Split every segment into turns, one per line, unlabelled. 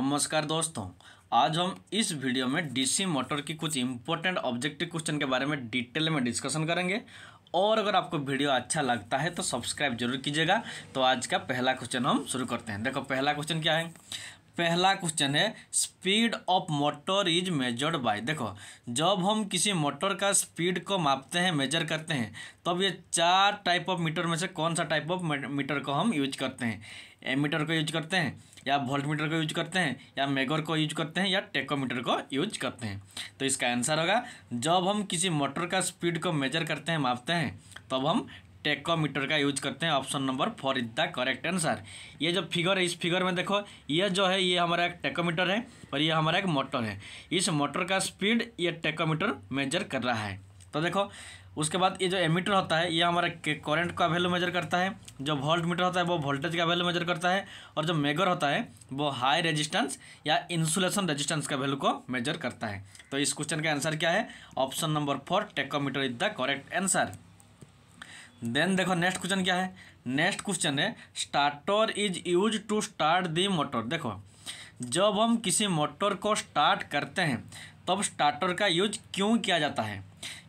नमस्कार दोस्तों आज हम इस वीडियो में डीसी मोटर की कुछ इंपॉर्टेंट ऑब्जेक्टिव क्वेश्चन के बारे में डिटेल में डिस्कशन करेंगे और अगर आपको वीडियो अच्छा लगता है तो सब्सक्राइब जरूर कीजिएगा तो आज का पहला क्वेश्चन हम शुरू करते हैं देखो पहला क्वेश्चन क्या है पहला क्वेश्चन है speed of motor is measured by देखो जब हम किसी मोटर का स्पीड को मापते हैं मेजर करते हैं तब ये चार टाइप ऑफ मीटर में से कौन सा टाइप ऑफ मीटर को हम यूज करते हैं मीटर को यूज करते हैं या वोल्ट मीटर को यूज करते हैं या मेगर को यूज करते हैं या टेकोमीटर को यूज करते हैं तो इसका आंसर होगा जब हम किसी मोटर का स्पीड को मेजर करते हैं मापते हैं तब हम टेकोमीटर का यूज करते हैं option number four is the correct answer ये जो फिगर है इस फिगर में देखो ये जो है ये हमारा एक टेकोमीटर है और ये हमारा एक मोटर है इस मोटर का स्पीड ये टेकोमीटर मेजर कर रहा है तो देखो उसके बाद ये जो एमीटर होता है ये हमारा करंट का वैल्यू मेजर करता है जो वोल्ट मीटर होता है वो वोल्टेज का वैल्यू मेजर करता है और जो मेगर होता है वो हाई रेजिस्टेंस या इंसुलेशन रेजिस्टेंस का वैल्यू को मेजर करता है तो इस क्वेश्चन का आंसर क्या है option number four tachometer is the correct answer then देखो नेक्स्ट क्वेश्चन क्या है नेक्स्ट क्वेश्चन है starter is use to start the motor देखो जब हम किसी मोटर को स्टार्ट करते हैं तब तो स्टार्टर का यूज क्यों किया जाता है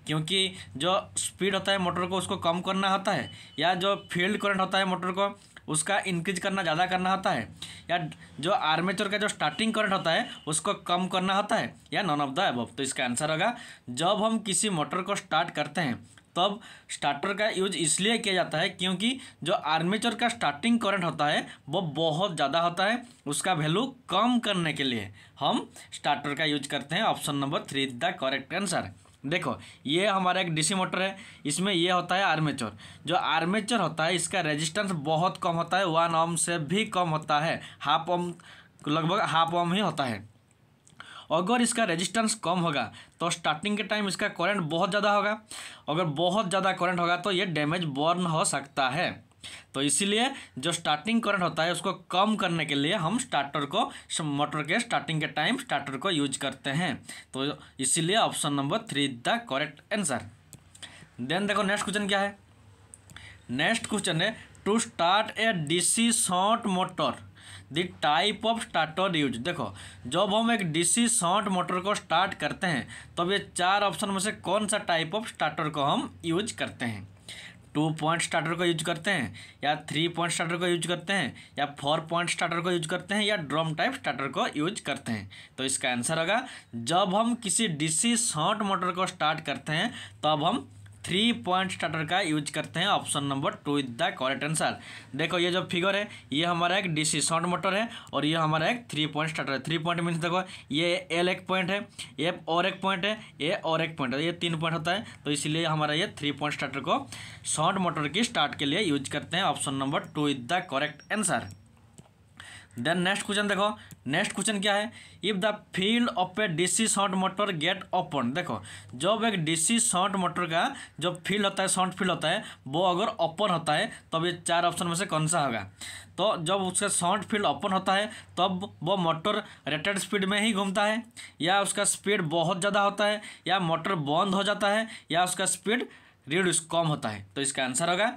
क्योंकि जो स्पीड होता है मोटर को उसको कम करना होता है या जो फील्ड करंट होता है मोटर को उसका इंक्रीज करना ज़्यादा करना होता है या जो आर्मेचर का जो स्टार्टिंग करंट होता है उसको कम करना होता है या नॉन ऑफ द एबव तो इसका आंसर होगा जब हम किसी मोटर को स्टार्ट करते हैं तब स्टार्टर का यूज इसलिए किया जाता है क्योंकि जो आर्मेचर का स्टार्टिंग करंट होता है वो बहुत ज़्यादा होता है उसका वैल्यू कम करने के लिए हम स्टार्टर का यूज करते हैं option number three is the correct answer देखो ये हमारा एक डीसी मोटर है इसमें ये होता है आर्मेचर जो आर्मेचर होता है इसका रेजिस्टेंस बहुत कम होता है वन ओम से भी कम होता है हाफ ओम लगभग हाफ ओम ही होता है अगर इसका रेजिस्टेंस कम होगा तो स्टार्टिंग के टाइम इसका करंट बहुत ज़्यादा होगा अगर बहुत ज़्यादा करंट होगा तो ये डैमेज बर्न हो सकता है तो इसीलिए जो स्टार्टिंग करंट होता है उसको कम करने के लिए हम स्टार्टर को मोटर के स्टार्टिंग के टाइम स्टार्टर को यूज करते हैं तो इसीलिए option number three the correct answer then देखो नेक्स्ट क्वेश्चन क्या है नेक्स्ट क्वेश्चन है to start a DC shunt motor the type of starter use देखो जब हम एक डीसी शॉर्ट मोटर को स्टार्ट करते हैं तब तो ये चार ऑप्शन में से कौन सा टाइप ऑफ स्टार्टर को हम यूज करते हैं टू पॉइंट स्टार्टर का यूज करते हैं या थ्री पॉइंट स्टार्टर का यूज करते हैं या फोर पॉइंट स्टार्टर का यूज करते हैं या ड्रम टाइप स्टार्टर को यूज करते हैं तो इसका आंसर होगा जब हम किसी डीसी शॉर्ट मोटर को स्टार्ट करते हैं तब हम थ्री पॉइंट स्टार्टर का यूज करते हैं option number two is the correct answer देखो ये जो फिगर है ये हमारा एक डीसी शॉर्ट मोटर है और ये हमारा एक थ्री पॉइंट स्टार्टर है थ्री पॉइंट मीन्स देखो ये एल एक पॉइंट है ये और एक पॉइंट है ए और एक पॉइंट है ये तीन पॉइंट होता है तो इसलिए हमारा ये थ्री पॉइंट स्टार्टर को शॉर्ट मोटर की स्टार्ट के लिए यूज करते हैं option number two is the correct answer then next question देखो नेक्स्ट क्वेश्चन क्या है if the field of a DC shunt motor get open देखो जब एक डीसी शॉर्ट मोटर का जो फील्ड होता है शॉर्ट फील्ड होता है वो अगर ओपन होता है तब तो ये चार ऑप्शन में से कौन सा होगा तो जब उसका शॉर्ट फील्ड ओपन होता है तब वो मोटर रेटेड स्पीड में ही घूमता है या उसका स्पीड बहुत ज़्यादा होता है या मोटर बंद हो जाता है या उसका स्पीड रिड्यूस कम होता है तो इसका आंसर होगा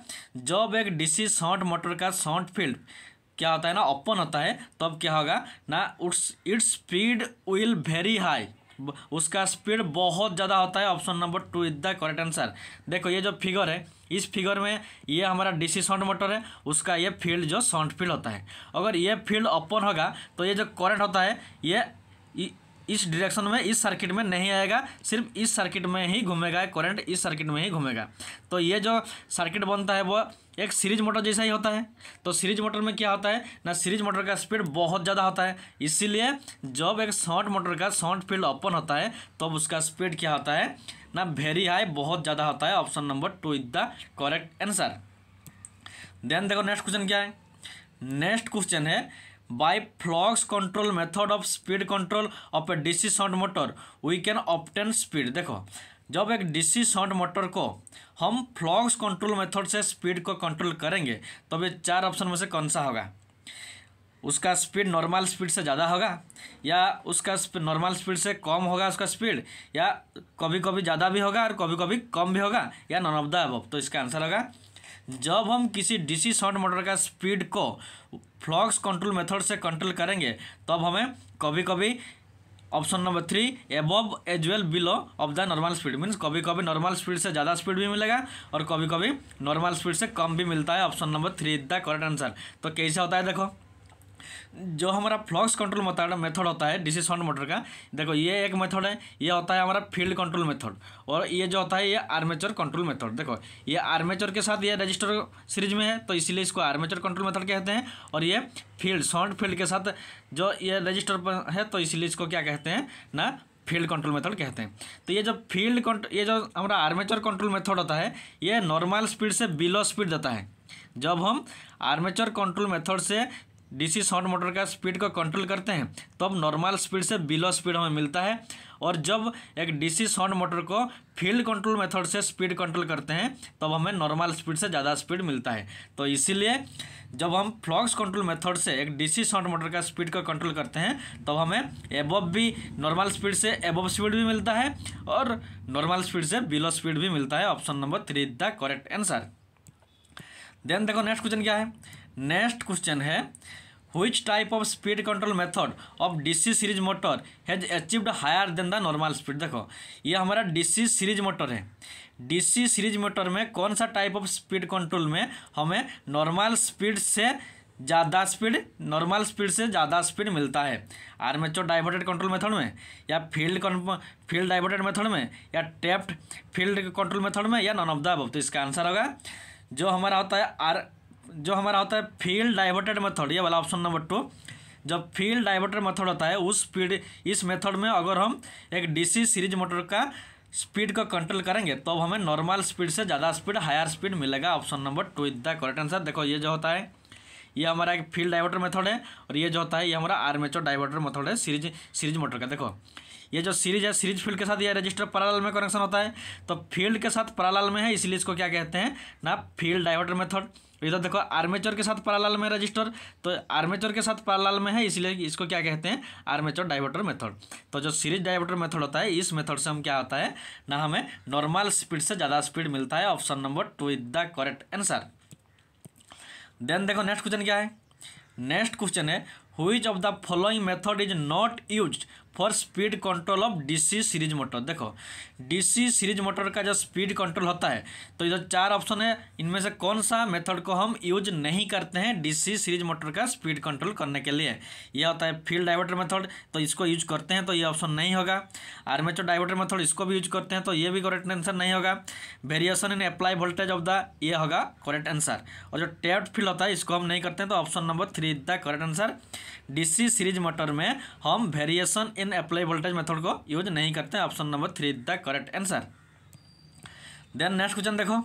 जब एक डीसी शॉर्ट मोटर का शॉर्ट फील्ड क्या होता है ना ओपन होता है तब क्या होगा ना its its speed will very high उसका स्पीड बहुत ज़्यादा होता है option number two is the correct answer देखो ये जो फिगर है इस फिगर में ये हमारा डीसी सॉन्ट मोटर है उसका ये फील्ड जो सॉन्ट फील्ड होता है अगर ये फील्ड ओपन होगा तो ये जो करंट होता है ये इस डायरेक्शन में इस सर्किट में नहीं आएगा सिर्फ इस सर्किट में ही घूमेगा करंट इस सर्किट में ही घूमेगा तो ये जो सर्किट बनता है वो एक सीरीज मोटर जैसा ही होता है तो सीरीज मोटर में क्या होता है ना सीरीज मोटर का स्पीड बहुत ज़्यादा होता है इसीलिए जब एक शॉर्ट मोटर का शॉर्ट फील्ड ओपन होता है तब तो उसका स्पीड क्या होता है ना वेरी हाई बहुत ज़्यादा होता है option number two is the correct answer then देखो नेक्स्ट क्वेश्चन क्या है नेक्स्ट क्वेश्चन है by flux control method of speed control of a DC shunt motor we can obtain speed देखो जब एक डीसी शॉर्ट मोटर को हम flux control method से स्पीड को कंट्रोल करेंगे तब ये चार ऑप्शन में से कौन सा होगा उसका स्पीड नॉर्मल स्पीड से ज़्यादा होगा या उसका नॉर्मल स्पीड से कम होगा उसका स्पीड या कभी कभी ज़्यादा भी होगा और कभी कभी कम भी होगा या नॉन ऑफ द अबव तो इसका आंसर होगा जब हम किसी डीसी शॉर्ट मोटर का स्पीड को फ्लॉक्स कंट्रोल मेथड से कंट्रोल करेंगे तब हमें कभी कभी option number three above as well below of the normal speed means कभी कभी नॉर्मल स्पीड से ज़्यादा स्पीड भी मिलेगा और कभी कभी नॉर्मल स्पीड से कम भी मिलता है option number three is the correct answer तो कैसे होता है देखो जो हमारा फ्लॉक्स कंट्रोल मेथड होता है डीसी साउंड मोटर का देखो ये एक मेथड है ये होता है हमारा फील्ड कंट्रोल मेथड और ये जो होता है ये आर्मेचर कंट्रोल मेथड देखो ये आर्मेचर के साथ ये रजिस्टर सीरीज में है तो इसीलिए इसको आर्मेचर कंट्रोल मेथड कहते हैं और ये फील्ड साउंड फील्ड के साथ जो ये रजिस्टर पर है तो इसीलिए इसको क्या कहते हैं ना फील्ड कंट्रोल मेथड कहते हैं तो ये जो फील्ड कंट्रोल ये जो हमारा आर्मेचर कंट्रोल मेथड होता है ये नॉर्मल स्पीड से बिलो स्पीड देता है जब हम आर्मेचर कंट्रोल मेथड से डीसी शॉर्ट मोटर का स्पीड को कंट्रोल करते हैं तब नॉर्मल स्पीड से बिलो स्पीड हमें मिलता है और जब एक डीसी शॉर्ट मोटर को फील्ड कंट्रोल मेथड से स्पीड कंट्रोल करते हैं तब हमें नॉर्मल स्पीड से ज़्यादा स्पीड मिलता है तो इसीलिए जब हम फ्लॉक्स कंट्रोल मेथड से एक डीसी शॉर्ट मोटर का स्पीड को कंट्रोल करते हैं तब हमें एबव भी नॉर्मल स्पीड से एबव स्पीड भी मिलता है और नॉर्मल स्पीड से बिलो स्पीड भी मिलता है option number three the correct answer then देखो नेक्स्ट क्वेश्चन क्या है नेक्स्ट क्वेश्चन है which type of speed control method of DC series motor has achieved higher than the normal speed देखो ये हमारा डीसी सीरीज मोटर है DC series motor में कौन सा टाइप ऑफ स्पीड कंट्रोल में हमें नॉर्मल स्पीड से ज़्यादा स्पीड नॉर्मल स्पीड से ज़्यादा स्पीड मिलता है आर्मेचर डाइवर्टेड कंट्रोल मेथड में या फील्ड फील्ड डाइवर्टेड मेथड में या टेप्ड फील्ड कंट्रोल मेथड में या नॉन ऑफ द अब तो इसका आंसर होगा जो हमारा होता है आर जो हमारा होता है फील्ड डाइवर्टेड मेथड ये वाला ऑप्शन नंबर टू जब फील्ड डाइवर्टर मेथड होता है उस स्पीड इस मेथड में अगर हम एक डीसी सीरीज मोटर का स्पीड को कंट्रोल करेंगे तो अब हमें नॉर्मल स्पीड से ज़्यादा स्पीड हायर स्पीड मिलेगा option number two is the correct answer देखो ये जो होता है ये हमारा एक फील्ड डाइवर्टर मेथड है और ये जो होता है ये हमारा आर्मेचर डाइवर्टर मेथड है सीरीज सीरीज मोटर का देखो ये जो सीरीज है सीरीज फील्ड के साथ ये रजिस्टर पैरालल में कनेक्शन होता है तो फील्ड के साथ पैरालल में है इसलिए इसको क्या कहते हैं ना फील्ड डाइवर्टर मेथड इधर तो देखो आर्मेचर के साथ पैरालाल में रजिस्टर तो आर्मेचर के साथ पैरालाल में है इसलिए इसको क्या कहते हैं आर्मेचर डाइवर्टर मेथड तो जो सीरीज डाइवर्टर मेथड होता है इस मेथड से हम क्या होता है ना हमें नॉर्मल स्पीड से ज़्यादा स्पीड मिलता है option number two is the correct answer then देखो नेक्स्ट क्वेश्चन क्या है नेक्स्ट क्वेश्चन है which of the following method is not use for speed control of DC series motor देखो डीसी सीरीज मोटर का जो speed control होता है तो इधर जो चार ऑप्शन है इनमें से कौन सा मेथड को हम यूज नहीं करते हैं डीसी सीरीज मोटर का स्पीड कंट्रोल करने के लिए यह होता है फील्ड डाइवर्टर मेथड तो इसको यूज करते हैं तो ये ऑप्शन नहीं होगा आर्मेचर डाइवर्टर मेथड इसको भी यूज करते हैं तो ये भी करेक्ट आंसर नहीं होगा variation in apply voltage of the ये होगा करेक्ट आंसर और जो टेप्ड फील्ड होता है इसको हम नहीं करते हैं तो option number three is the correct answer DC series motor में हम variation in in apply voltage method को यूज नहीं करते हैं option number three is the correct answer then next question देखो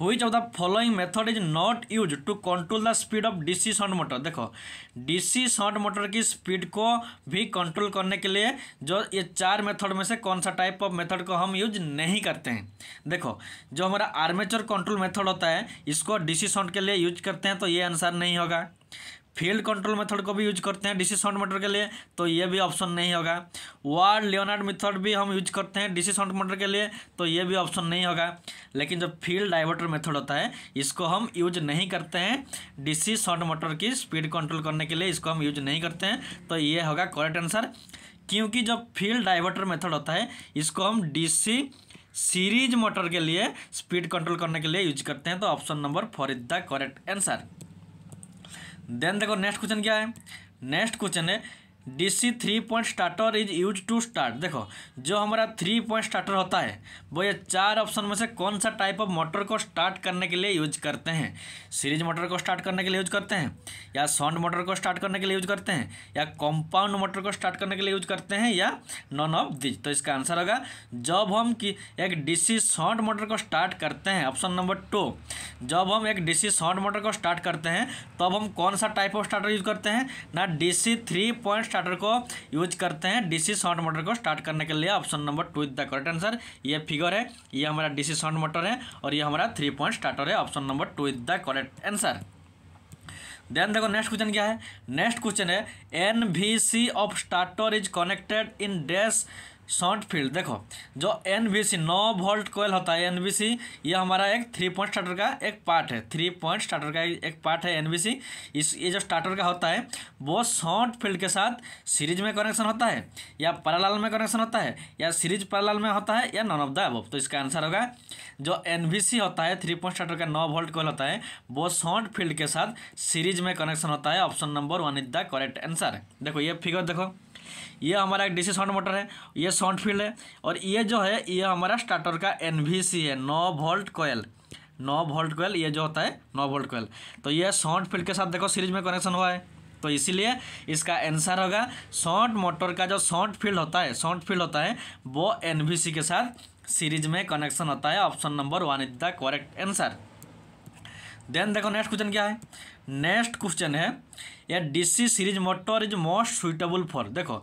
which of the following method is not use to control the speed of DC shunt motor देखो DC shunt motor की speed को भी control करने के लिए जो ये चार मेथड में से कौन सा टाइप ऑफ मेथड को हम यूज नहीं करते हैं देखो जो हमारा आर्मेचर कंट्रोल मेथड होता है इसको डीसी शॉर्ट के लिए यूज करते हैं तो ये आंसर नहीं होगा फील्ड कंट्रोल मेथड को भी यूज करते हैं डिसी साउंड मोटर के लिए तो ये भी ऑप्शन नहीं होगा वार्ड लियोनार्ड मेथड भी हम यूज करते हैं डिसी साउंड मोटर के लिए तो ये भी ऑप्शन नहीं होगा लेकिन जो फील्ड डाइवर्टर मेथड होता है इसको हम यूज नहीं करते हैं डीसी साउंड मोटर की स्पीड कंट्रोल करने के लिए इसको हम यूज नहीं करते हैं तो ये होगा करेक्ट आंसर क्योंकि जो फील्ड डाइवर्टर मेथड होता है इसको हम डी सीरीज मोटर के लिए स्पीड कंट्रोल करने के लिए यूज करते हैं तो option number four is the correct answer then देखो नेक्स्ट क्वेश्चन क्या है नेक्स्ट क्वेश्चन है DC three point starter is use to start देखो जो हमारा थ्री पॉइंट स्टार्टर होता है वो ये चार ऑप्शन में से कौन सा टाइप ऑफ मोटर को स्टार्ट करने के लिए यूज करते हैं सीरीज मोटर को स्टार्ट करने के लिए यूज करते हैं या साउंड मोटर को स्टार्ट करने के लिए यूज करते हैं या कॉम्पाउंड मोटर को स्टार्ट करने के लिए यूज करते हैं या नॉन ऑफ दिज तो इसका आंसर होगा जब हम कि एक डीसी साउंड मोटर को स्टार्ट करते हैं ऑप्शन नंबर टू जब हम एक डीसी साउंड मोटर को स्टार्ट करते हैं तब हम कौन सा टाइप ऑफ स्टार्टर यूज करते हैं ना डीसी थ्री पॉइंट स्टार्टर को यूज करते हैं डीसी शॉर्ट मोटर को स्टार्ट करने के लिए option number two is the correct answer ये फिगर है ये हमारा डीसी शॉर्ट मोटर है और ये हमारा थ्री पॉइंट स्टार्टर है option number two is the correct answer then देखो नेक्स्ट क्वेश्चन क्या है नेक्स्ट क्वेश्चन है N of starter is connected in dash shunt field देखो जो N B C no volt coil होता है एन बी सी ये हमारा एक थ्री पॉइंट स्टार्टर का एक पार्ट है थ्री पॉइंट स्टार्टर का एक पार्ट है एन बी सी इस ये जो स्टार्टर का होता है वो शॉर्ट फील्ड के साथ सीरीज में कनेक्शन होता है या पैरालाल में कनेक्शन होता है या सीरीज पैरालाल में होता है या नॉन ऑफ द अबव तो इसका आंसर होगा जो एन बी सी होता है थ्री पॉइंट स्टार्टर का नौ वोल्ट कोयल होता है वो शॉर्ट फील्ड के साथ सीरीज में कनेक्शन होता है option number one is the correct answer देखो ये फिगर देखो ये हमारा एक डीसी साउंड मोटर है ये साउंड फील्ड है और ये जो है ये हमारा स्टार्टर का एन है नौ वोल्ट कोयल नौ वोल्ट कोयल ये जो होता है नौ वोल्ट कोयल तो ये साउंड फील्ड के साथ देखो सीरीज में कनेक्शन हुआ है तो इसीलिए इसका आंसर होगा सॉन्ट मोटर का जो सॉन्ट फील्ड होता है सॉन्ट फील्ड होता है वो एन के साथ सीरीज में कनेक्शन होता है option number one is the correct answer then देखो नेक्स्ट क्वेश्चन क्या है नेक्स्ट क्वेश्चन है या DC series motor is most suitable for देखो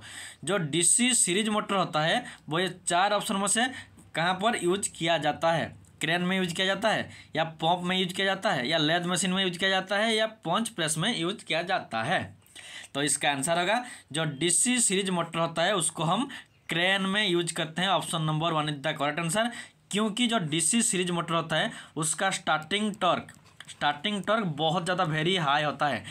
जो डीसी सीरीज मोटर होता है वो ये चार ऑप्शन में से कहाँ पर यूज किया जाता है क्रेन में यूज किया जाता है या पंप में यूज किया जाता है या लेद मशीन में यूज किया जाता है या पंच प्रेस में यूज किया जाता है तो इसका आंसर होगा जो डीसी सीरीज मोटर होता है उसको हम क्रेन में यूज करते हैं option number one is the correct answer क्योंकि जो डीसी सीरीज मोटर होता है उसका स्टार्टिंग टर्क स्टार्टिंग टर्क बहुत ज़्यादा वेरी हाई होता है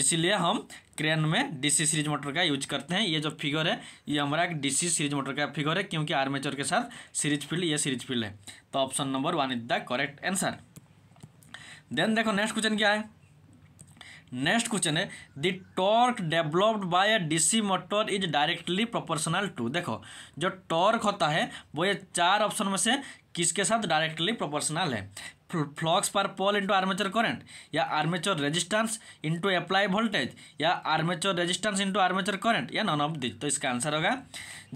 इसीलिए हम क्रेन में डीसी सीरीज मोटर का यूज करते हैं ये जो फिगर है ये हमारा डीसी सीरीज मोटर का फिगर है क्योंकि आर्मेचर के साथ सीरीज फील्ड ये सीरीज फील्ड है तो option number one is the correct answer then देखो नेक्स्ट क्वेश्चन क्या है नेक्स्ट क्वेश्चन है the torque developed by a DC motor is directly proportional to देखो जो टॉर्क होता है वो ये चार ऑप्शन में से किसके साथ डायरेक्टली प्रोपोर्शनल है flux per pole into armature current या armature resistance into apply voltage या armature resistance into armature current या नॉन ऑफ दिस तो इसका आंसर होगा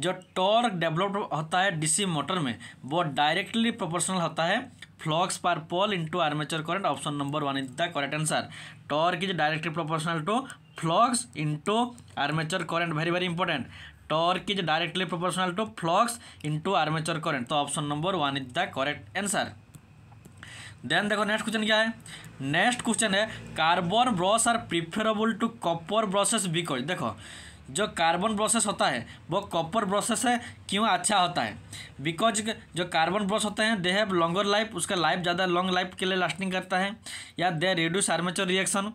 जो टॉर्क डेवलप होता है डीसी मोटर में वो डायरेक्टली प्रोपोर्शनल होता है flux per pole into armature current option number one is the correct answer torque is directly proportional to flux into armature current very very important torque is directly proportional to flux into armature current तो option number one is the correct answer then देखो next question क्या है next question है carbon brush are preferable to copper brushes because देखो जो carbon brushes होता है वो कॉपर ब्रशेस से क्यों अच्छा होता है बिकॉज जो कार्बन ब्रश होते हैं दे हैव लॉन्गर लाइफ उसका लाइफ ज़्यादा लॉन्ग लाइफ के लिए लास्टिंग करता है या दे रिड्यूस आर्मेचर रिएक्शन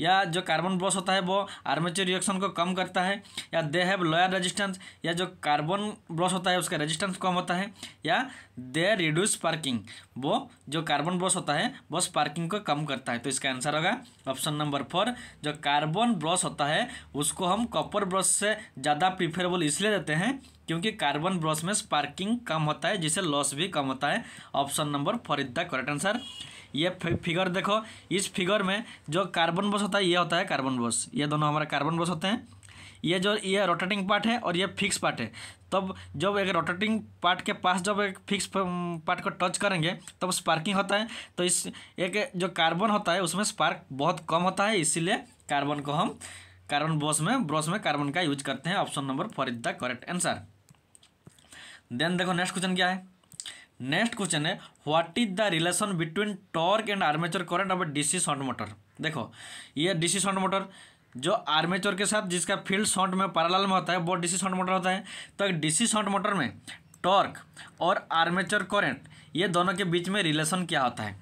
या जो कार्बन ब्रश होता है वो आर्मेचर रिएक्शन को कम करता है या दे हैव लोअर रेजिस्टेंस या जो कार्बन ब्रश होता है उसका रेजिस्टेंस कम होता है या दे रिड्यूस स्पार्किंग वो जो कार्बन ब्रश होता है वो स्पार्किंग को कम करता है तो इसका आंसर होगा ऑप्शन नंबर फोर जो कार्बन ब्रश होता है उसको हम कॉपर ब्रश से ज़्यादा प्रिफरेबल इसलिए देते हैं क्योंकि कार्बन ब्रश में स्पार्किंग कम होता है जिससे लॉस भी कम होता है option number four is the correct answer ये फिगर देखो इस फिगर में जो कार्बन बस होता है ये होता है कार्बन बस ये दोनों हमारे कार्बन बस होते हैं ये जो ये रोटेटिंग पार्ट है और ये फिक्स पार्ट है तब जब एक रोटेटिंग पार्ट के पास जब एक फिक्स पार्ट को टच करेंगे तब स्पार्किंग होता है तो इस एक जो कार्बन होता है उसमें स्पार्क बहुत कम होता है इसीलिए कार्बन को हम कार्बन ब्रश में ब्रश में कार्बन का यूज करते हैं option number four is the correct answer then देखो नेक्स्ट क्वेश्चन क्या है नेक्स्ट क्वेश्चन है what is the relation between torque and armature current of DC shunt motor देखो ये डीसी शॉर्ट मोटर जो आर्मेचर के साथ जिसका फील्ड शॉर्ट में पैरेलल में होता है वो डीसी शॉर्ट मोटर होता है तो डीसी शॉर्ट मोटर में टॉर्क और आर्मेचर करंट ये दोनों के बीच में रिलेशन क्या होता है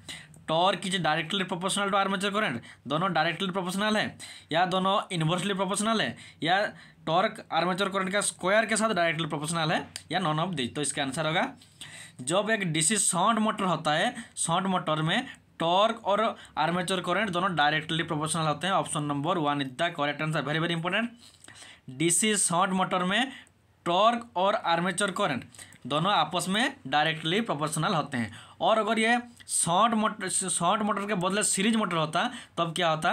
torque is directly proportional to armature current दोनों डायरेक्टली प्रोपोर्शनल है या दोनों इन्वर्सली प्रोपोर्शनल है या टॉर्क आर्मेचर करंट का स्क्वायर के साथ डायरेक्टली प्रोपोर्शनल है या नॉन ऑफ दिस तो इसका आंसर होगा जब एक डीसी शॉर्ट मोटर होता है शॉर्ट मोटर में टॉर्क और आर्मेचर करंट दोनों डायरेक्टली प्रोपोर्शनल होते हैं option number one is the correct answer very very important DC shunt motor में टॉर्क और आर्मेचर करंट दोनों आपस में डायरेक्टली प्रोपोर्शनल होते हैं और अगर ये शॉर्ट मोटर शॉर्ट मोटर के बदले सीरीज मोटर होता तब क्या होता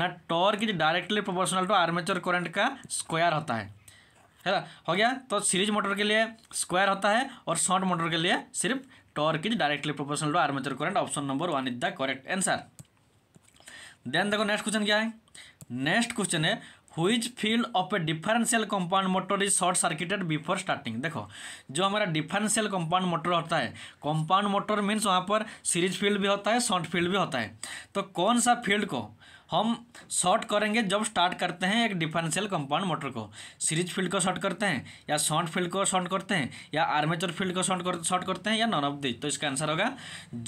ना torque directly proportional to armature current का स्क्वायर होता है है ना हो गया तो सीरीज मोटर के लिए स्क्वायर होता है और शॉर्ट मोटर के लिए सिर्फ torque directly proportional to armature current option number one is the correct answer then देखो नेक्स्ट क्वेश्चन क्या है नेक्स्ट क्वेश्चन है which field of a differential compound motor is short circuited before starting देखो जो हमारा differential compound motor होता है compound motor means वहाँ पर सीरीज फील्ड भी होता है शॉर्ट फील्ड भी होता है तो कौन सा फील्ड को हम शॉर्ट करेंगे जब स्टार्ट करते हैं एक डिफरेंशियल कंपाउंड मोटर को सीरीज फील्ड को शॉर्ट करते हैं या शॉर्ट फील्ड को शॉर्ट करते हैं या आर्मेचर फील्ड को शॉर्ट कर शॉर्ट करते हैं या नॉन ऑफ दिस तो इसका आंसर होगा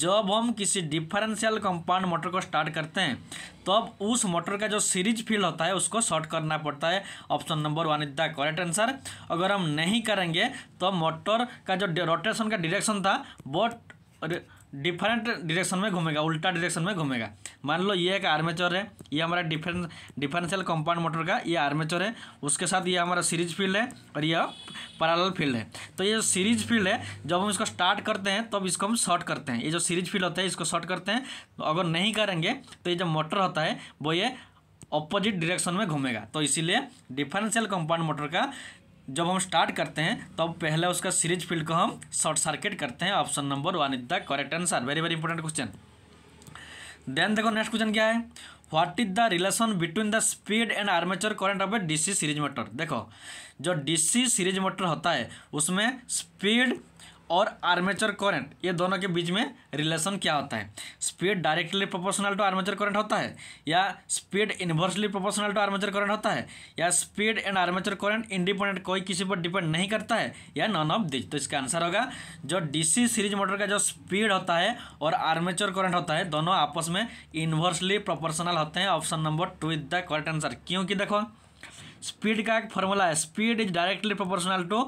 जब हम किसी डिफरेंशियल कंपाउंड मोटर को स्टार्ट करते हैं तब तो उस मोटर का जो सीरीज फील्ड होता है उसको शॉर्ट करना पड़ता है option number one is the correct answer अगर हम नहीं करेंगे तो मोटर का जो रोटेशन का डिरेक्शन था बट डिफरेंट डिरेक्शन में घूमेगा उल्टा डिरेक्शन में घूमेगा मान लो ये एक आर्मेचर है ये हमारा डिफरेंस डिफरेंशियल कंपाउंड मोटर का ये आर्मेचर है उसके साथ ये हमारा सीरीज फील्ड है और यह पैरेलल फील्ड है तो ये जो सीरीज फील्ड है जब हम इसको स्टार्ट करते हैं तब तो इसको हम शॉर्ट करते हैं ये जो सीरीज फील्ड होता है इसको शॉर्ट करते हैं तो अगर नहीं करेंगे तो ये जो मोटर होता है वो ये अपोजिट डिरेक्शन में घूमेगा तो इसीलिए डिफरेंशियल कंपाउंड मोटर का जब हम स्टार्ट करते हैं तब तो पहले उसका सीरीज फील्ड को हम शॉर्ट सर्किट करते हैं option number one is the correct answer very very important question then देखो नेक्स्ट क्वेश्चन क्या है what is the relation between the speed and armature current of a DC series motor देखो जो DC series motor होता है उसमें speed और armature current ये दोनों के बीच में रिलेशन क्या होता है speed directly proportional to armature current होता है या speed inversely proportional to armature current होता है या speed and armature current independent कोई किसी पर डिपेंड नहीं करता है या नॉन ऑफ दिस तो इसका आंसर होगा जो डीसी सीरीज मोटर का जो स्पीड होता है और आर्मेचर करंट होता है दोनों आपस में इन्वर्सली प्रोपोर्शनल होते हैं option number two is the correct answer क्योंकि देखो स्पीड का एक फॉर्मूला है speed is directly proportional to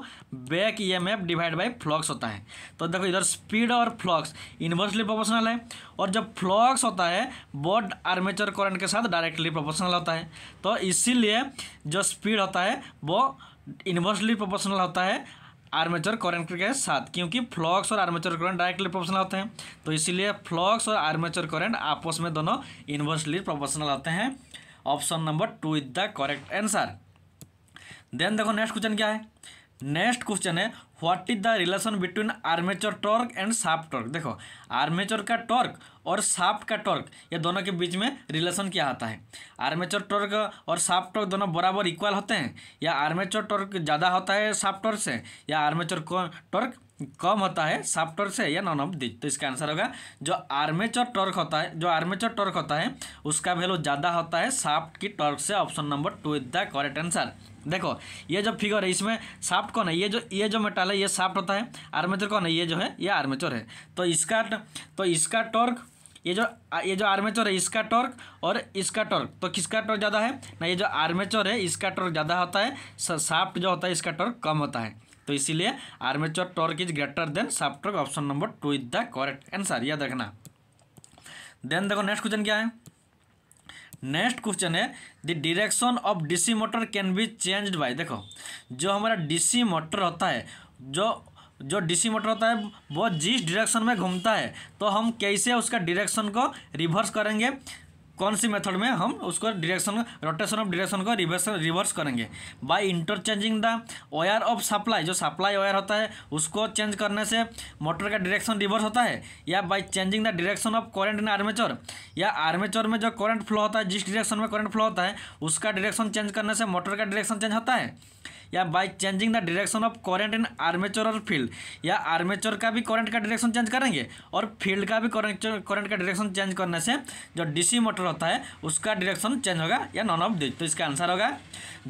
back EMF divide by flux होता है तो देखो इधर स्पीड और फ्लॉक्स इन्वर्सली प्रोपोर्शनल है और जब फ्लॉक्स होता है बोर्ड आर्मेचर करंट के साथ डायरेक्टली प्रोपोर्शनल होता है तो इसीलिए जो स्पीड होता है वो इन्वर्सली प्रोपोर्शनल होता है आर्मेचर करंट के साथ क्योंकि फ्लॉक्स और आर्मेचर करंट डायरेक्टली प्रोपोर्शनल होते हैं तो इसीलिए फ्लॉक्स और आर्मेचर करंट आपस में दोनों इन्वर्सली प्रोपोर्शनल होते हैं option number two is the correct answer then देखो नेक्स्ट क्वेश्चन क्या है नेक्स्ट क्वेश्चन है what is the relation between armature torque and shaft torque देखो आर्मेचर का टॉर्क और साफ्ट का टॉर्क ये दोनों के बीच में रिलेशन क्या आता है आर्मेचर टॉर्क और साफ टॉर्क दोनों बराबर इक्वल होते हैं या आर्मेचर टॉर्क ज़्यादा होता है साफ टॉर्क से या आर्मेचर टॉर्क कम होता है साफ टॉर्क से या नॉन ऑफ दिज तो इसका आंसर होगा जो आर्मेचर टॉर्क होता है जो आर्मेचर टॉर्क होता है उसका वैल्यू ज़्यादा होता है साफ्ट की टॉर्क से option number two is the correct answer देखो ये जो फिगर है इसमें साफ्ट कौन है ये जो ये जो मेटल है ये साफ्ट होता है आर्मेचर कौन है ये जो है ये आर्मेचर है तो इसका तो इसका टॉर्क ये जो ये जो आर्मेचर है इसका टॉर्क और इसका टॉर्क तो किसका टॉर्क ज़्यादा है ना ये जो आर्मेचर है इसका टॉर्क ज़्यादा होता है साफ्ट जो होता है इसका टॉर्क कम होता है तो इसीलिए armature torque is greater than shaft torque option number two is the correct answer याद रखना देन देखो नेक्स्ट क्वेश्चन क्या है नेक्स्ट क्वेश्चन है the direction of DC motor can be changed by देखो जो हमारा डीसी मोटर होता है जो जो डीसी मोटर होता है वो जिस डिरेक्शन में घूमता है तो हम कैसे उसका डिरेक्शन को रिवर्स करेंगे कौन सी मेथड में हम उसको डिरेक्शन रोटेशन ऑफ डिरेक्शन को रिवर्स रिवर्स करेंगे by interchanging the wire of supply जो सप्लाई वायर होता है उसको चेंज करने से मोटर का डिरेक्शन रिवर्स होता है या by changing the direction of current in armature या आर्मेचर में जो करंट फ्लो होता है जिस डिरेक्शन में करंट फ्लो होता है उसका डायरेक्शन चेंज करने से मोटर का डिरेक्शन चेंज होता है या by changing the direction of current in armature और फील्ड या आर्मेचर का भी करंट का डायरेक्शन चेंज करेंगे और फील्ड का भी करंट करंट का डायरेक्शन चेंज करने से जो डीसी मोटर होता है उसका डायरेक्शन चेंज होगा या नॉन ऑफ दिस तो इसका आंसर होगा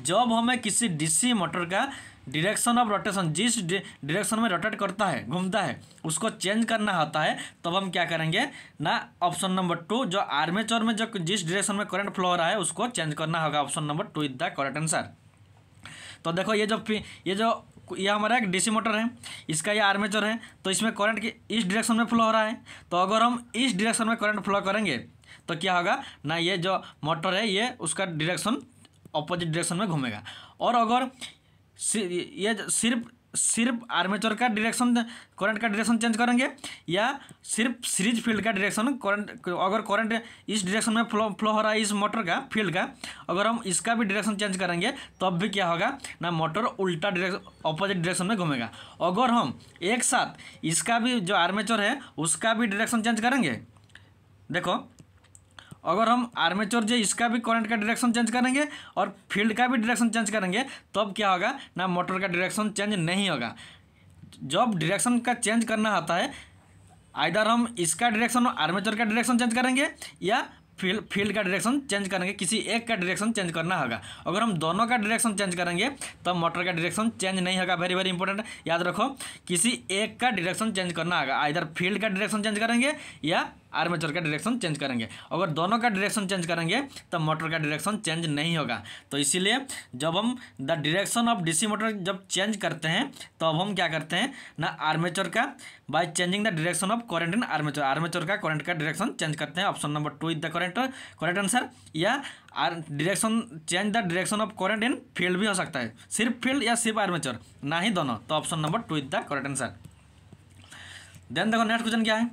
जब हमें किसी डीसी मोटर का डायरेक्शन ऑफ रोटेशन जिस डायरेक्शन में रोटेट करता है घूमता है उसको चेंज करना होता है तब हम क्या करेंगे ना ऑप्शन नंबर टू जो आर्मेचर में जो जिस डायरेक्शन में करंट फ्लो हो रहा है उसको चेंज करना होगा option number two is the correct answer तो देखो ये जो ये जो ये हमारा एक डीसी मोटर है इसका ये आर्मेचर है तो इसमें करंट की इस डायरेक्शन में फ्लो हो रहा है तो अगर हम इस डायरेक्शन में करंट फ्लो करेंगे तो क्या होगा ना ये जो मोटर है ये उसका डायरेक्शन अपोजिट डायरेक्शन में घूमेगा और अगर ये सिर्फ सिर्फ आर्मेचर का डायरेक्शन करंट का डायरेक्शन चेंज करेंगे या सिर्फ सीरीज फील्ड का डायरेक्शन करंट अगर करंट इस डायरेक्शन में फ्लो फ्लो हो रहा है इस मोटर का फील्ड का अगर हम इसका भी डायरेक्शन चेंज करेंगे तब भी क्या होगा ना मोटर उल्टा डायरेक्शन अपोजिट डायरेक्शन में घूमेगा अगर हम एक साथ इसका भी जो आर्मेचर है उसका भी डायरेक्शन चेंज करेंगे देखो अगर हम आर्मेचर जो इसका भी करंट का डायरेक्शन चेंज करेंगे और फील्ड का भी डायरेक्शन चेंज करेंगे तब क्या होगा ना मोटर का डायरेक्शन चेंज नहीं होगा जब डायरेक्शन का चेंज करना होता है आइधर हम इसका डायरेक्शन और आर्मेचर का डायरेक्शन चेंज करेंगे या फील्ड फील्ड का डायरेक्शन चेंज करेंगे किसी एक का डायरेक्शन चेंज करना होगा अगर हम दोनों का डायरेक्शन चेंज करेंगे तब तो मोटर का डायरेक्शन चेंज नहीं होगा वेरी वेरी इंपॉर्टेंट याद रखो किसी एक का डायरेक्शन चेंज करना होगा इधर फील्ड का डायरेक्शन चेंज करेंगे या आर्मेचर का डायरेक्शन चेंज करेंगे अगर दोनों का डायरेक्शन चेंज करेंगे तो मोटर का डायरेक्शन चेंज नहीं होगा तो इसीलिए जब हम the direction of DC motor जब चेंज करते हैं तो अब हम क्या करते हैं ना आर्मेचर का by changing the direction of current in armature armature का करंट का डायरेक्शन चेंज करते हैं option number two is the current correct answer या direction change the direction of current in field भी हो सकता है सिर्फ फील्ड या सिर्फ आर्मेचर ना ही दोनों तो option number two is the correct answer then देखो नेक्स्ट क्वेश्चन क्या है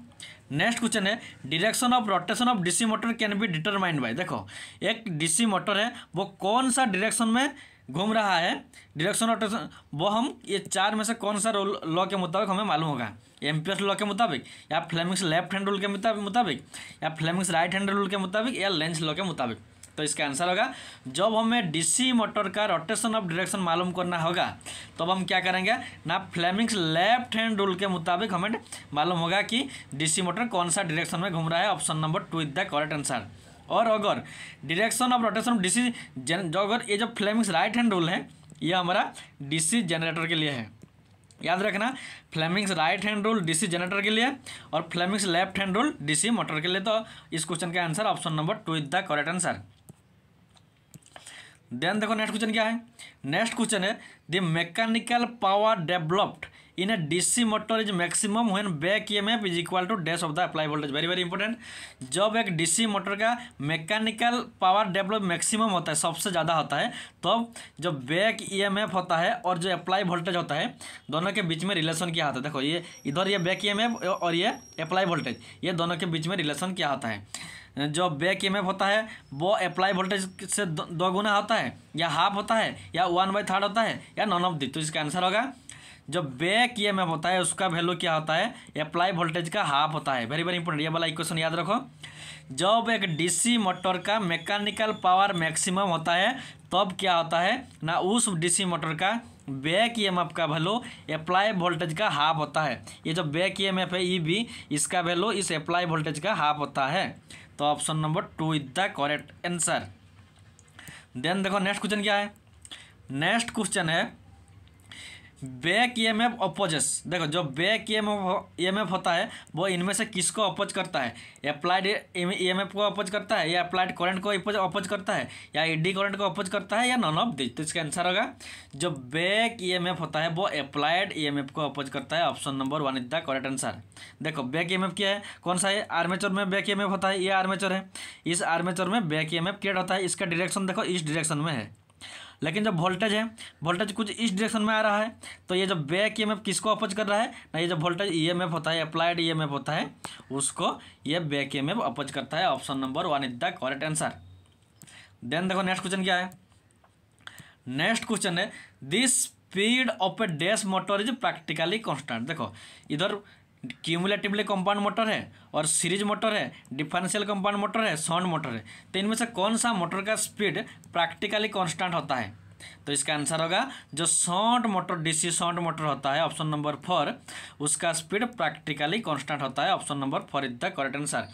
नेक्स्ट क्वेश्चन है direction of rotation of DC motor can be determined by देखो एक डीसी मोटर है वो कौन सा डिरेक्शन में घूम रहा है डिरेक्शन रोटेशन वो हम ये चार में से कौन सा लॉ के मुताबिक हमें मालूम होगा एम्पियर्स लॉ के मुताबिक या फ्लेमिंग्स लेफ्ट हैंड रूल के मुताबिक या फ्लेमिंग्स राइट हैंड रूल के मुताबिक या लेंस लॉ के मुताबिक तो इसका आंसर होगा जब हमें डीसी मोटर का रोटेशन ऑफ डायरेक्शन मालूम करना होगा तब तो हम क्या करेंगे ना फ्लेमिंग्स लेफ्ट हैंड रूल के मुताबिक हमें मालूम होगा कि डीसी मोटर कौन सा डायरेक्शन में घूम रहा है option number two is the correct answer और अगर direction of rotation of DC जो अगर ये जो फ्लेमिंग्स राइट हैंड रूल है यह हमारा डीसी जनरेटर के लिए है याद रखना Fleming's right hand rule DC generator के लिए और Fleming's left hand rule DC motor के लिए तो इस क्वेश्चन का answer option number two is the correct answer then देखो नेक्स्ट क्वेश्चन क्या है नेक्स्ट क्वेश्चन है द मैकेनिकल पावर डेवलप्ड सी motor is motor is back E M F is equal to dash of the apply voltage very very important जब एक DC motor का mechanical power develop maximum होता है सबसे ज़्यादा होता है तब तो जो बैक ईएमएफ होता है और जो अप्लाई वोल्टेज होता है दोनों के बीच में रिलेशन क्या होता है देखो ये इधर ये बैक एफ और ये अप्लाई वोल्टेज ये दोनों के बीच में रिलेशन क्या होता है जो बैक एम होता है वो अप्लाई वोल्टेज से दो गुना होता है या हाफ होता है या वन बाई थर्ड होता है या नॉन ऑफ दी तो इसका आंसर होगा जो बैक ई होता है उसका वैल्यू क्या होता है अप्लाई वोल्टेज का हाफ होता है वेरी वेरी इंपॉर्टेंट ये वाला इक्वेशन याद रखो जब एक डीसी मोटर का मैकेनिकल पावर मैक्सिमम होता है तब क्या होता है ना उस डीसी मोटर का बैक ई का वैल्यू अप्लाई वोल्टेज का हाफ होता है ये जो बैक ई है ई भी इसका वैल्यू इस अप्लाई वोल्टेज का हाफ होता है तो option number two is the correct answer then देखो नेक्स्ट क्वेश्चन क्या है नेक्स्ट क्वेश्चन है back E M F opposes देखो जो back E M F E M F होता है वो इनमें से किसको अपोज करता है अप्लाइड ई एम एफ को अपोज करता है या अप्लाइड करंट को अपोज करता है या ईडी करंट को अपोज करता है या नॉन ऑफ दिस तो इसका आंसर होगा जो बैक ई एम एफ होता है वो अप्लाइड ई एम एफ को अपोज करता है option number one is the correct answer देखो बैक ई एम एफ क्या है कौन सा है आर्मेचर में बैक ई एम एफ होता है ये आर्मेचर है इस आर्मेचर में back E M F create होता है इसका डायरेक्शन देखो इस डायरेक्शन में है लेकिन जब वोल्टेज है वोल्टेज कुछ इस डायरेक्शन में आ रहा है तो ये जब बैक ई किसको अपोज कर रहा है ना ये जब वोल्टेज ई होता है अप्लाइड ई होता है उसको ये बैक ई अपोज करता है option number one is the correct answer then देखो नेक्स्ट क्वेश्चन क्या है नेक्स्ट क्वेश्चन है this speed of a dash motor is practically constant देखो इधर क्यूमुलेटिवली कंपाउंड मोटर है और सीरीज मोटर है डिफरेंशियल कंपाउंड मोटर है साउंड मोटर है तो इनमें से कौन सा मोटर का स्पीड प्रैक्टिकली कॉन्स्टेंट होता है तो इसका आंसर होगा जो shunt motor DC shunt motor होता है ऑप्शन नंबर फोर उसका स्पीड प्रैक्टिकली कांस्टेंट होता है option number four is the correct answer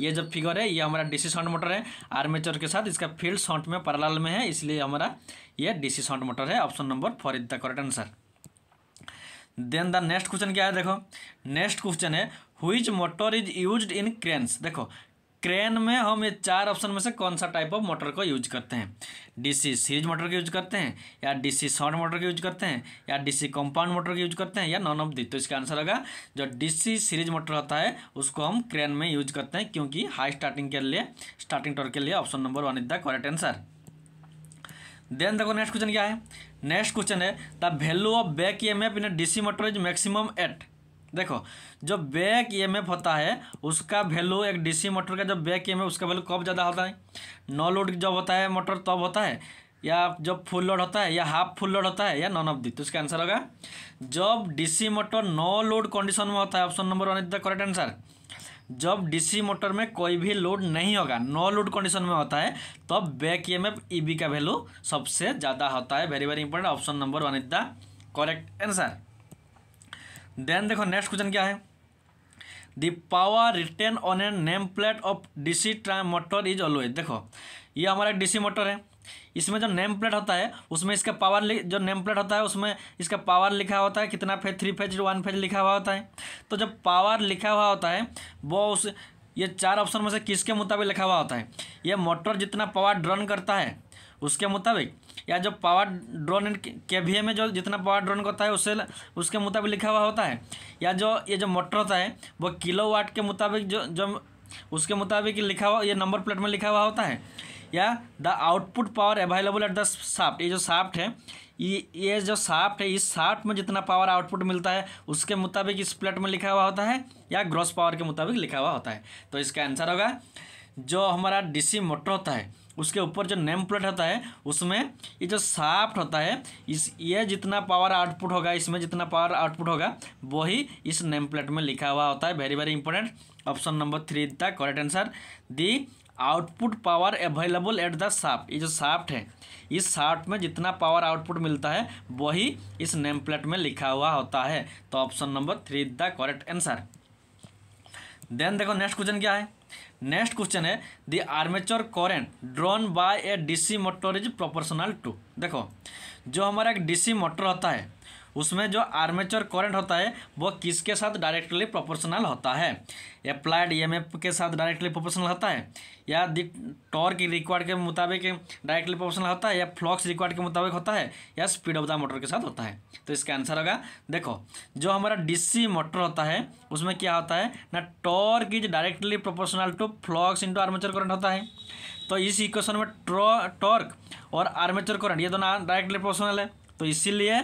ये जो फिगर है ये हमारा डीसी सॉन्ट मोटर है आर्मेचर के साथ इसका फील्ड सॉन्ट में पैरेलल में है इसलिए हमारा ये डीसी सॉन्ट मोटर है option number four is the correct answer then the next question क्या है देखो नेक्स्ट क्वेश्चन है which motor is use in cranes देखो क्रेन में हम ये चार ऑप्शन में से कौन सा टाइप ऑफ मोटर को यूज करते हैं डीसी सीरीज मोटर का यूज करते हैं या डीसी शॉर्ट मोटर का यूज करते हैं या डीसी कंपाउंड मोटर का यूज करते हैं या नॉन ऑफ दी तो इसका आंसर होगा जो डीसी सीरीज मोटर होता है उसको हम क्रेन में यूज करते हैं क्योंकि हाई स्टार्टिंग के लिए स्टार्टिंग टॉर्क के लिए option number one is the correct answer then देखो नेक्स्ट क्वेश्चन क्या है नेक्स्ट क्वेश्चन है the value of back E M F in motor is maximum at देखो जो बैक ई एम एफ होता है उसका वैल्यू एक डीसी मोटर का जो बैक ई एम एफ उसका वैल्यू कब ज़्यादा होता है नो लोड जब होता है मोटर तब होता है या जब फुल लोड होता है या हाफ फुल लोड होता है या नॉन ऑफ दी तो इसका आंसर होगा जब DC motor no load condition में होता है option number one is the correct answer जब डीसी मोटर में कोई भी लोड नहीं होगा नो लोड कंडीशन में होता है तब तो बैक ई ईबी का वैल्यू सबसे ज़्यादा होता है very very important option number one is the correct answer then देखो नेक्स्ट क्वेश्चन क्या है the power written on a name plate of DC motor is always देखो ये हमारा एक डीसी मोटर है इसमें जो नेम प्लेट होता है उसमें इसका पावर जो नेम प्लेट होता है उसमें इसका पावर लिखा होता है कितना phase three phase one phase लिखा हुआ होता है तो जब पावर लिखा हुआ होता है वो उस ये चार ऑप्शन में से किसके मुताबिक लिखा हुआ होता है यह मोटर जितना पावर ड्रॉन करता है उसके मुताबिक या जो पावर ड्रोन के वी में जो जितना पावर ड्रोन होता है उससे उसके मुताबिक लिखा हुआ होता है या जो ये जो मोटर होता है वो किलो वाट के मुताबिक जो जो उसके मुताबिक लिखा हुआ ये नंबर प्लेट में लिखा हुआ होता है या the output power available at the shaft ये जो साफ्ट है ये ये जो साफ्ट है इस साफ्ट में जितना पावर आउटपुट मिलता है उसके मुताबिक इस प्लेट में लिखा हुआ होता है या ग्रॉस पावर के मुताबिक लिखा हुआ होता है तो इसका आंसर होगा जो हमारा डीसी मोटर होता है उसके ऊपर जो नेम प्लेट होता है उसमें ये जो साफ्ट होता है इस ये जितना पावर आउटपुट होगा इसमें जितना पावर आउटपुट होगा वही इस नेम प्लेट में लिखा हुआ होता है very very important option number three the correct answer the output power available at the shaft ये जो साफ्ट है इस साफ्ट में जितना पावर आउटपुट मिलता है वही इस नेम प्लेट में लिखा हुआ होता है तो option number three the correct answer then देखो नेक्स्ट क्वेश्चन क्या है नेक्स्ट क्वेश्चन है the armature current drawn by a DC motor is proportional to देखो जो हमारा एक डीसी मोटर होता है उसमें जो आर्मेचर करंट होता है वो किसके साथ डायरेक्टली प्रोपोर्शनल होता है अप्लाइड ईएमएफ के साथ डायरेक्टली प्रोपोर्शनल होता है या टॉर्क रिक्वायर्ड के मुताबिक डायरेक्टली प्रोपोर्शनल होता है या फ्लॉक्स रिक्वायर्ड के मुताबिक होता है या स्पीड ऑफ द मोटर के साथ होता है तो इसका आंसर होगा देखो जो हमारा डीसी मोटर होता है उसमें क्या होता है ना torque is directly proportional to flux into armature current होता है तो इस इक्वेशन में टॉर्क और आर्मेचर करंट ये दोनों डायरेक्टली प्रोपोर्शनल है तो इसीलिए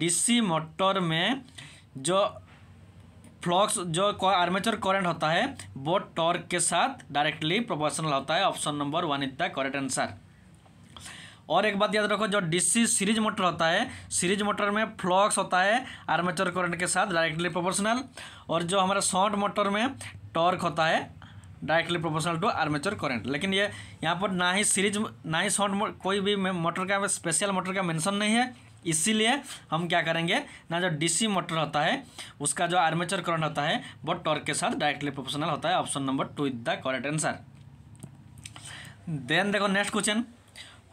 डीसी मोटर में जो फ्लॉक्स जो आर्मेचर करंट होता है वो टॉर्क के साथ डायरेक्टली प्रोपोर्शनल होता है option number one is the correct answer और एक बात याद रखो जो डीसी सीरीज मोटर होता है सीरीज मोटर में फ्लॉक्स होता है आर्मेचर करंट के साथ डायरेक्टली प्रोपोर्शनल और जो हमारा शॉर्ट मोटर में टॉर्क होता है directly proportional to armature current लेकिन ये यहाँ पर ना ही सीरीज ना ही शॉर्ट कोई भी मोटर का स्पेशल मोटर का मेंशन नहीं है इसीलिए हम क्या करेंगे ना जो डीसी मोटर होता है उसका जो आर्मेचर करंट होता है वो टॉर्क के साथ डायरेक्टली प्रोपोर्शनल होता है option number two is the correct answer then देखो next question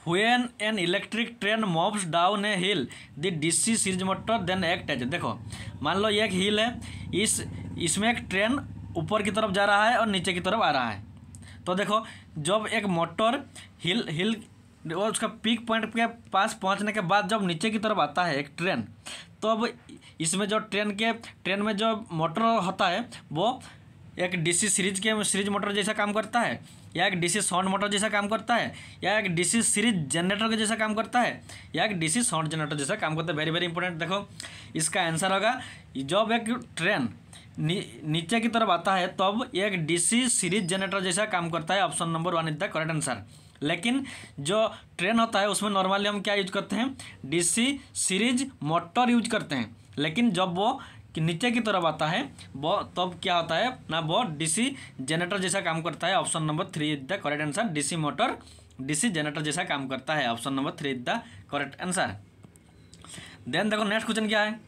when an electric train moves down a hill the DC series motor then act as देखो मान लो एक हिल है इस इसमें एक ट्रेन ऊपर की तरफ जा रहा है और नीचे की तरफ आ रहा है तो देखो जब एक मोटर हिल हिल और उसका पीक पॉइंट के पास पहुंचने के बाद जब नीचे की तरफ आता है एक ट्रेन तो अब इसमें जो ट्रेन के ट्रेन में जो मोटर होता है वो एक डीसी सीरीज के सीरीज मोटर जैसा काम करता है या एक डीसी साउंड मोटर जैसा काम करता है या एक डीसी सीरीज जनरेटर के जैसा काम करता है या एक डीसी साउंड जनरेटर जैसा काम करता है वेरी वेरी इंपॉर्टेंट देखो इसका आंसर होगा जब एक ट्रेन नी, नीचे की तरफ आता है तब तो एक डीसी सीरीज जनरेटर जैसा काम करता है option number one is the correct answer लेकिन जो ट्रेन होता है उसमें नॉर्मली हम क्या यूज करते हैं डीसी सीरीज मोटर यूज करते हैं लेकिन जब वो नीचे की तरफ आता है वो तब तो क्या होता है ना वो डीसी जनरेटर जैसा काम करता है option number three is the correct answer DC motor DC generator जैसा काम करता है option number three is the correct answer then देखो नेक्स्ट क्वेश्चन क्या है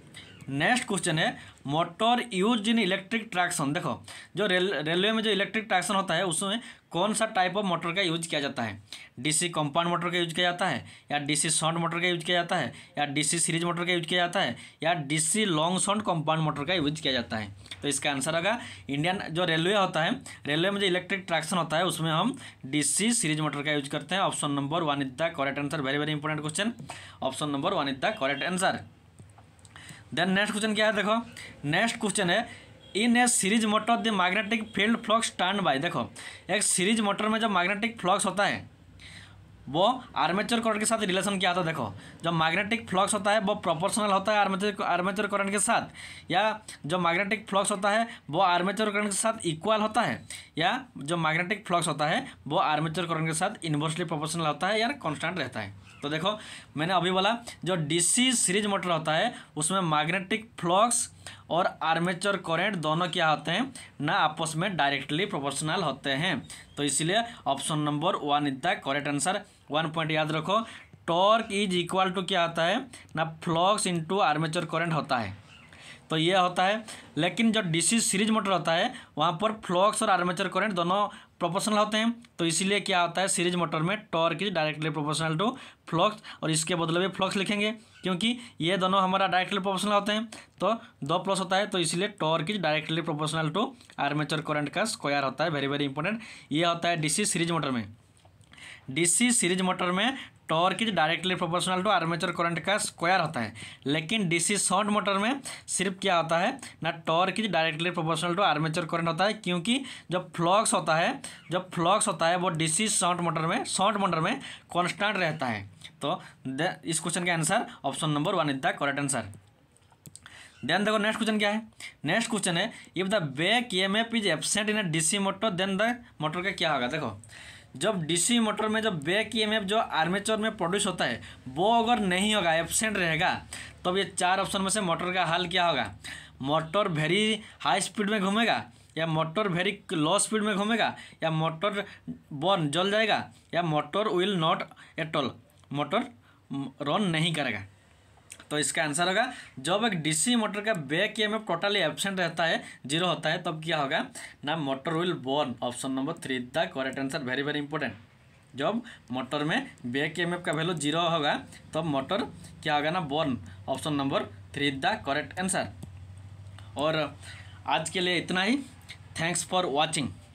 नेक्स्ट क्वेश्चन है motor use in electric traction देखो जो रेल रेलवे में जो इलेक्ट्रिक ट्रैक्शन होता है उसमें कौन सा टाइप ऑफ मोटर का यूज किया जाता है डीसी कंपाउंड मोटर का यूज किया जाता है या डीसी शॉर्ट मोटर का यूज किया जाता है या डीसी सीरीज मोटर का यूज किया जाता है या DC long shunt compound motor का यूज किया जाता है तो इसका आंसर होगा इंडियन जो रेलवे होता है रेलवे में जो इलेक्ट्रिक ट्रैक्शन होता है उसमें हम डीसी सीरीज मोटर का यूज करते हैं option number one is the correct answer very very important question option number one is the correct answer then next question क्या है देखो नेक्स्ट क्वेश्चन है in a series motor the magnetic field flux stand by देखो एक series motor में जो magnetic flux होता है वो आर्मेचर करंट के साथ रिलेशन क्या होता है देखो जब मैग्नेटिक फ्लक्स होता है वो प्रोपोर्शनल होता है आर्मेचर आर्मेचर करंट के साथ या जो मैग्नेटिक फ्लक्स होता है वो आर्मेचर करंट के साथ इक्वल होता है या जो मैग्नेटिक फ्लक्स होता है वो आर्मेचर करंट के साथ इन्वर्सली प्रोपोर्शनल होता है या कॉन्स्टेंट रहता है तो देखो मैंने अभी बोला जो डीसी सीरीज मोटर होता है उसमें मैग्नेटिक फ्लॉक्स और आर्मेचर करंट दोनों क्या होते हैं ना आपस में डायरेक्टली प्रोपोर्शनल होते हैं तो इसलिए option number one is the correct answer one point याद रखो टॉर्क इज इक्वल टू क्या होता है ना फ्लॉक्स इंटू आर्मेचर करंट होता है तो ये होता है लेकिन जो डीसी सीरीज मोटर होता है वहाँ पर फ्लॉक्स और आर्मेचर करंट दोनों प्रोपोर्शनल होते हैं तो इसीलिए क्या होता है सीरीज मोटर में torque is directly proportional to flux और इसके बदले भी फ्लक्स लिखेंगे क्योंकि ये दोनों हमारा डायरेक्टली प्रोपोर्शनल होते हैं तो दो प्लस होता है तो इसलिए torque is directly proportional to armature current का स्क्वायर होता है वेरी वेरी इंपॉर्टेंट ये होता है डीसी सीरीज मोटर में डीसी सीरीज मोटर में torque is directly proportional to armature current का स्क्वायर होता है लेकिन डीसी शॉर्ट मोटर में सिर्फ क्या होता है ना torque is directly proportional to armature current होता है क्योंकि जब फ्लॉक्स होता है जब फ्लॉक्स होता है वो डीसी शॉर्ट मोटर में शॉर्ट मोटर में कॉन्स्टेंट रहता है तो इस क्वेश्चन का answer option number one is the correct answer then देखो नेक्स्ट क्वेश्चन क्या है नेक्स्ट क्वेश्चन है if the back E is absent in a DC motor then the motor का क्या होगा देखो जब डीसी मोटर में जब बैक ईएमएफ जो आर्मेचर में प्रोड्यूस होता है वो अगर नहीं होगा एबसेंट रहेगा तब तो ये चार ऑप्शन में से मोटर का हाल क्या होगा मोटर वेरी हाई स्पीड में घूमेगा या मोटर वेरी लो स्पीड में घूमेगा या मोटर बर्न जल जाएगा या motor will not at all motor run नहीं करेगा तो इसका आंसर होगा जब एक डीसी मोटर का बैक ई टोटली एबसेंट रहता है जीरो होता है तब क्या होगा ना motor will burn option number three the correct answer very very important जब मोटर में बैक ई का वैल्यू जीरो होगा तब मोटर क्या होगा ना burn option number three the correct answer और आज के लिए इतना ही थैंक्स फॉर वॉचिंग